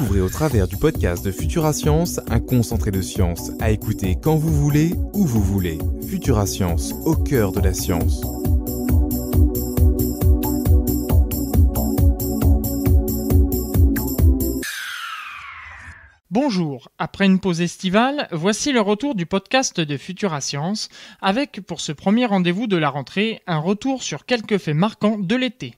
découvrez au travers du podcast de Futura Science un concentré de science à écouter quand vous voulez, où vous voulez. Futura Science, au cœur de la science. Bonjour, après une pause estivale, voici le retour du podcast de Futura Science, avec pour ce premier rendez-vous de la rentrée un retour sur quelques faits marquants de l'été.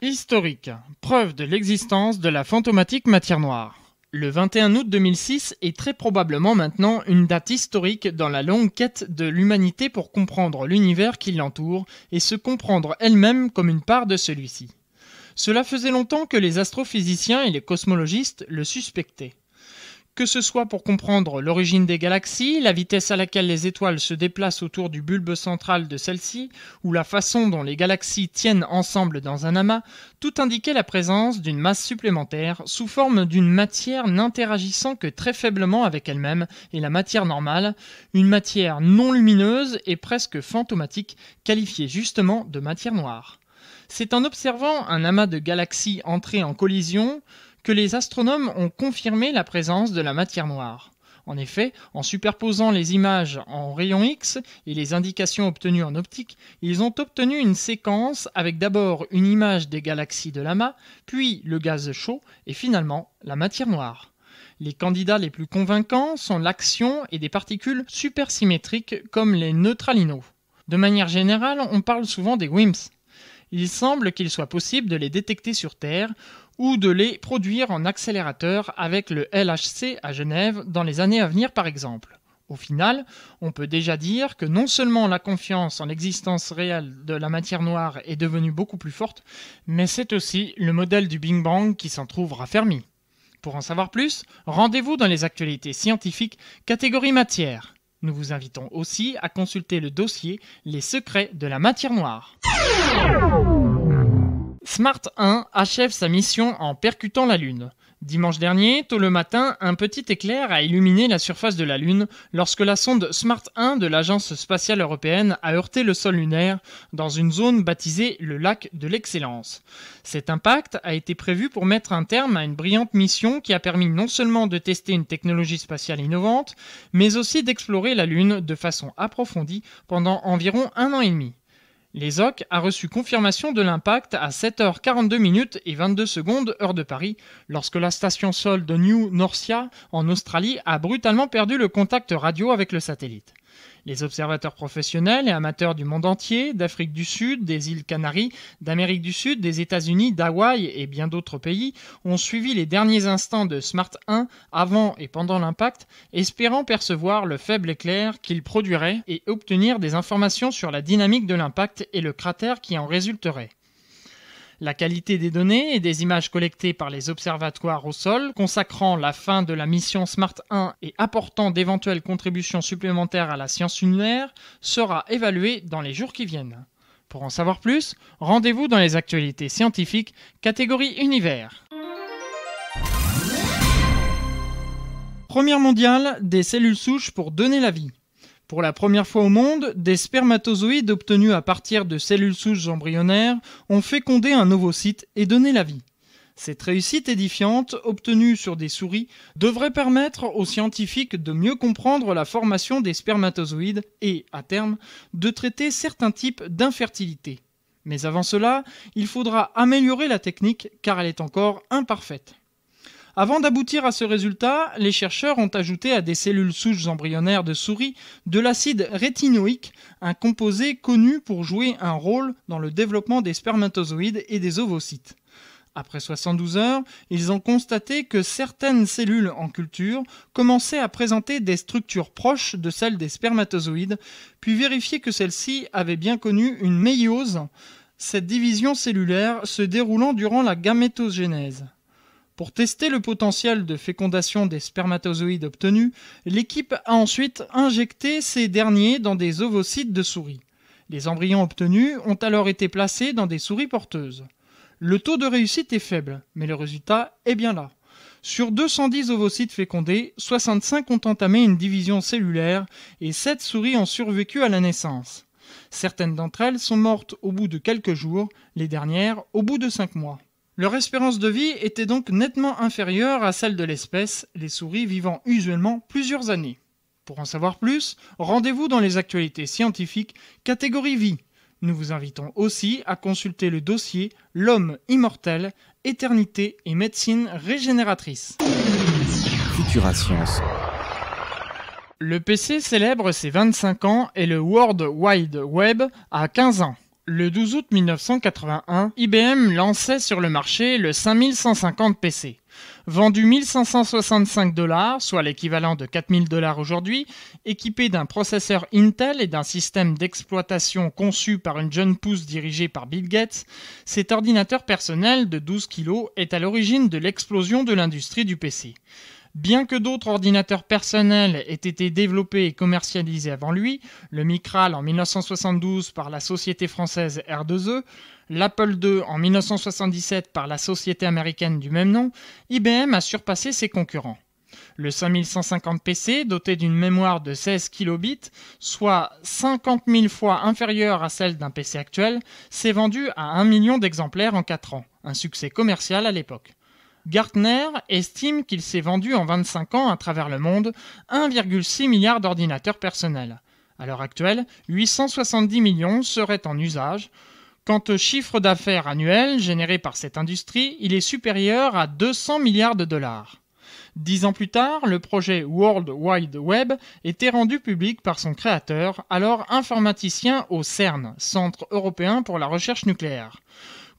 Historique. Preuve de l'existence de la fantomatique matière noire. Le 21 août 2006 est très probablement maintenant une date historique dans la longue quête de l'humanité pour comprendre l'univers qui l'entoure et se comprendre elle-même comme une part de celui-ci. Cela faisait longtemps que les astrophysiciens et les cosmologistes le suspectaient que ce soit pour comprendre l'origine des galaxies, la vitesse à laquelle les étoiles se déplacent autour du bulbe central de celle-ci, ou la façon dont les galaxies tiennent ensemble dans un amas, tout indiquait la présence d'une masse supplémentaire sous forme d'une matière n'interagissant que très faiblement avec elle-même et la matière normale, une matière non lumineuse et presque fantomatique, qualifiée justement de matière noire. C'est en observant un amas de galaxies entrer en collision que les astronomes ont confirmé la présence de la matière noire. En effet, en superposant les images en rayons X et les indications obtenues en optique, ils ont obtenu une séquence avec d'abord une image des galaxies de l'amas, puis le gaz chaud et finalement la matière noire. Les candidats les plus convaincants sont l'action et des particules supersymétriques comme les neutralinos. De manière générale, on parle souvent des WIMPs. Il semble qu'il soit possible de les détecter sur Terre ou de les produire en accélérateur avec le LHC à Genève dans les années à venir par exemple. Au final, on peut déjà dire que non seulement la confiance en l'existence réelle de la matière noire est devenue beaucoup plus forte, mais c'est aussi le modèle du Bing Bang qui s'en trouve raffermi. Pour en savoir plus, rendez-vous dans les actualités scientifiques catégorie matière. Nous vous invitons aussi à consulter le dossier Les secrets de la matière noire. Smart 1 achève sa mission en percutant la Lune. Dimanche dernier, tôt le matin, un petit éclair a illuminé la surface de la Lune lorsque la sonde Smart 1 de l'Agence spatiale européenne a heurté le sol lunaire dans une zone baptisée le lac de l'excellence. Cet impact a été prévu pour mettre un terme à une brillante mission qui a permis non seulement de tester une technologie spatiale innovante, mais aussi d'explorer la Lune de façon approfondie pendant environ un an et demi. Les a reçu confirmation de l'impact à 7h42 minutes et 22 secondes heure de Paris lorsque la station sol de New Norcia en Australie a brutalement perdu le contact radio avec le satellite. Les observateurs professionnels et amateurs du monde entier, d'Afrique du Sud, des îles Canaries, d'Amérique du Sud, des États-Unis, d'Hawaï et bien d'autres pays ont suivi les derniers instants de Smart 1 avant et pendant l'impact, espérant percevoir le faible éclair qu'il produirait et obtenir des informations sur la dynamique de l'impact et le cratère qui en résulterait. La qualité des données et des images collectées par les observatoires au sol, consacrant la fin de la mission SMART 1 et apportant d'éventuelles contributions supplémentaires à la science lunaire, sera évaluée dans les jours qui viennent. Pour en savoir plus, rendez-vous dans les actualités scientifiques catégorie univers. Première mondiale des cellules souches pour donner la vie. Pour la première fois au monde, des spermatozoïdes obtenus à partir de cellules souches embryonnaires ont fécondé un ovocyte et donné la vie. Cette réussite édifiante, obtenue sur des souris, devrait permettre aux scientifiques de mieux comprendre la formation des spermatozoïdes et, à terme, de traiter certains types d'infertilité. Mais avant cela, il faudra améliorer la technique car elle est encore imparfaite. Avant d'aboutir à ce résultat, les chercheurs ont ajouté à des cellules souches embryonnaires de souris de l'acide rétinoïque, un composé connu pour jouer un rôle dans le développement des spermatozoïdes et des ovocytes. Après 72 heures, ils ont constaté que certaines cellules en culture commençaient à présenter des structures proches de celles des spermatozoïdes, puis vérifié que celles-ci avaient bien connu une méiose, cette division cellulaire se déroulant durant la gamétogenèse. Pour tester le potentiel de fécondation des spermatozoïdes obtenus, l'équipe a ensuite injecté ces derniers dans des ovocytes de souris. Les embryons obtenus ont alors été placés dans des souris porteuses. Le taux de réussite est faible, mais le résultat est bien là. Sur 210 ovocytes fécondés, 65 ont entamé une division cellulaire et 7 souris ont survécu à la naissance. Certaines d'entre elles sont mortes au bout de quelques jours, les dernières au bout de 5 mois. Leur espérance de vie était donc nettement inférieure à celle de l'espèce, les souris vivant usuellement plusieurs années. Pour en savoir plus, rendez-vous dans les actualités scientifiques catégorie vie. Nous vous invitons aussi à consulter le dossier L'homme immortel, éternité et médecine régénératrice. Futura Science. Le PC célèbre ses 25 ans et le World Wide Web a 15 ans. Le 12 août 1981, IBM lançait sur le marché le 5150 PC. Vendu 1565 dollars, soit l'équivalent de 4000 dollars aujourd'hui, équipé d'un processeur Intel et d'un système d'exploitation conçu par une jeune pousse dirigée par Bill Gates, cet ordinateur personnel de 12 kg est à l'origine de l'explosion de l'industrie du PC. Bien que d'autres ordinateurs personnels aient été développés et commercialisés avant lui, le Micral en 1972 par la société française R2E, l'Apple II en 1977 par la société américaine du même nom, IBM a surpassé ses concurrents. Le 5150 PC, doté d'une mémoire de 16 kilobits, soit 50 000 fois inférieure à celle d'un PC actuel, s'est vendu à 1 million d'exemplaires en 4 ans, un succès commercial à l'époque. Gartner estime qu'il s'est vendu en 25 ans à travers le monde 1,6 milliard d'ordinateurs personnels. À l'heure actuelle, 870 millions seraient en usage. Quant au chiffre d'affaires annuel généré par cette industrie, il est supérieur à 200 milliards de dollars. Dix ans plus tard, le projet World Wide Web était rendu public par son créateur, alors informaticien au CERN, Centre européen pour la recherche nucléaire.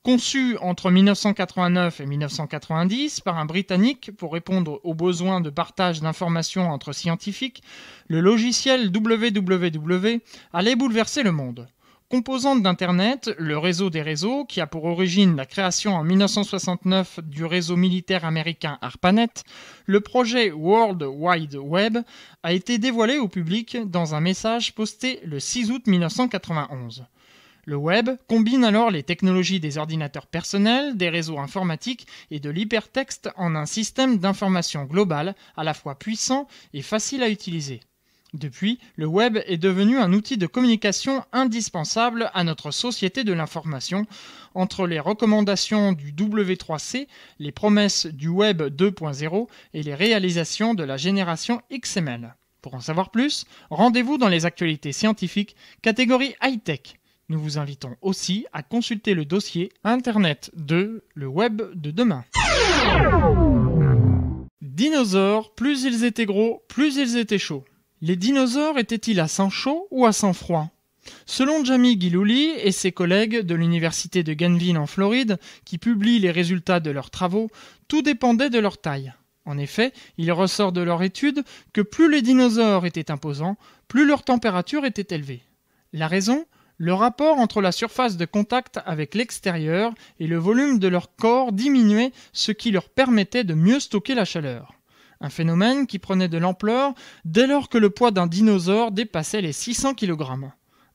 Conçu entre 1989 et 1990 par un Britannique pour répondre aux besoins de partage d'informations entre scientifiques, le logiciel WWW allait bouleverser le monde. Composante d'Internet, le réseau des réseaux, qui a pour origine la création en 1969 du réseau militaire américain ARPANET, le projet World Wide Web a été dévoilé au public dans un message posté le 6 août 1991. Le web combine alors les technologies des ordinateurs personnels, des réseaux informatiques et de l'hypertexte en un système d'information globale à la fois puissant et facile à utiliser. Depuis, le web est devenu un outil de communication indispensable à notre société de l'information. Entre les recommandations du W3C, les promesses du Web 2.0 et les réalisations de la génération XML. Pour en savoir plus, rendez-vous dans les actualités scientifiques, catégorie high-tech. Nous vous invitons aussi à consulter le dossier Internet de le web de demain. Dinosaures, plus ils étaient gros, plus ils étaient chauds. Les dinosaures étaient-ils à sang chaud ou à sang froid Selon Jamie Gilouli et ses collègues de l'université de Gainesville en Floride, qui publient les résultats de leurs travaux, tout dépendait de leur taille. En effet, il ressort de leur étude que plus les dinosaures étaient imposants, plus leur température était élevée. La raison le rapport entre la surface de contact avec l'extérieur et le volume de leur corps diminuait, ce qui leur permettait de mieux stocker la chaleur. Un phénomène qui prenait de l'ampleur dès lors que le poids d'un dinosaure dépassait les 600 kg.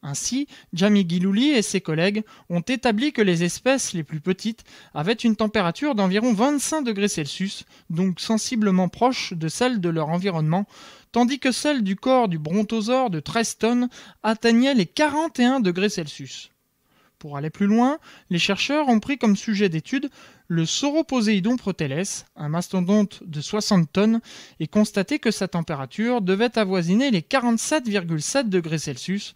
Ainsi, Jamie Gilouli et ses collègues ont établi que les espèces les plus petites avaient une température d'environ 25 degrés Celsius, donc sensiblement proche de celle de leur environnement, tandis que celle du corps du brontosaure de 13 tonnes atteignait les 41 degrés Celsius. Pour aller plus loin, les chercheurs ont pris comme sujet d'étude le Sauroposéidon protélès, un mastodonte de 60 tonnes, et constaté que sa température devait avoisiner les 47,7 degrés Celsius,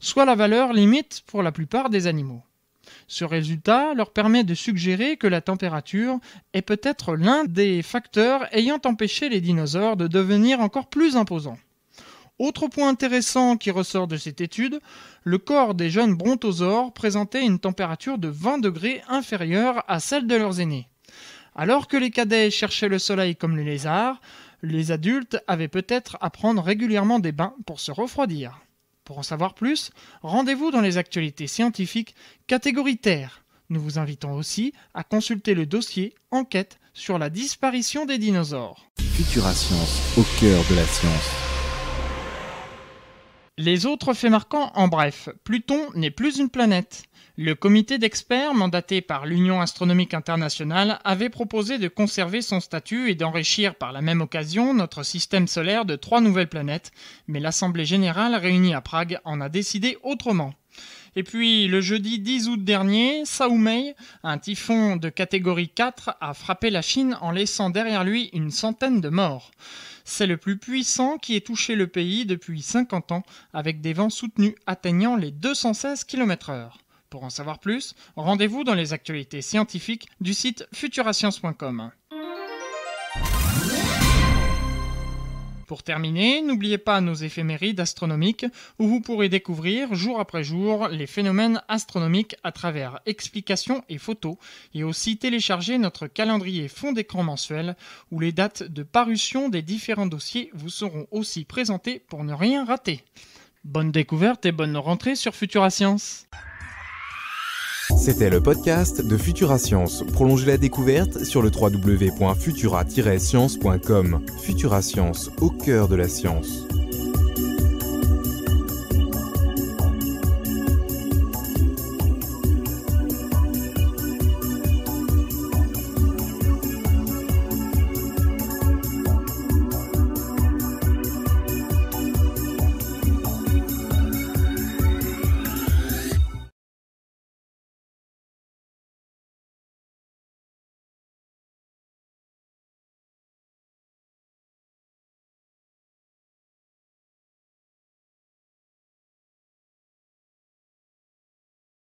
soit la valeur limite pour la plupart des animaux. Ce résultat leur permet de suggérer que la température est peut-être l'un des facteurs ayant empêché les dinosaures de devenir encore plus imposants. Autre point intéressant qui ressort de cette étude, le corps des jeunes brontosaures présentait une température de 20 degrés inférieure à celle de leurs aînés. Alors que les cadets cherchaient le soleil comme les lézards, les adultes avaient peut-être à prendre régulièrement des bains pour se refroidir. Pour en savoir plus, rendez-vous dans les actualités scientifiques catégoritaires. Nous vous invitons aussi à consulter le dossier Enquête sur la disparition des dinosaures. Futura Science, au cœur de la science. Les autres faits marquants, en bref, Pluton n'est plus une planète. Le comité d'experts mandaté par l'Union astronomique internationale avait proposé de conserver son statut et d'enrichir par la même occasion notre système solaire de trois nouvelles planètes, mais l'Assemblée générale réunie à Prague en a décidé autrement. Et puis le jeudi 10 août dernier, Mei, un typhon de catégorie 4, a frappé la Chine en laissant derrière lui une centaine de morts. C'est le plus puissant qui ait touché le pays depuis 50 ans, avec des vents soutenus atteignant les 216 km/h. Pour en savoir plus, rendez-vous dans les actualités scientifiques du site futurascience.com. Pour terminer, n'oubliez pas nos éphémérides astronomiques où vous pourrez découvrir jour après jour les phénomènes astronomiques à travers explications et photos et aussi télécharger notre calendrier fond d'écran mensuel où les dates de parution des différents dossiers vous seront aussi présentées pour ne rien rater. Bonne découverte et bonne rentrée sur Futura Science. C'était le podcast de Futura Science. Prolongez la découverte sur le www.futura-science.com. Futura Science, au cœur de la science.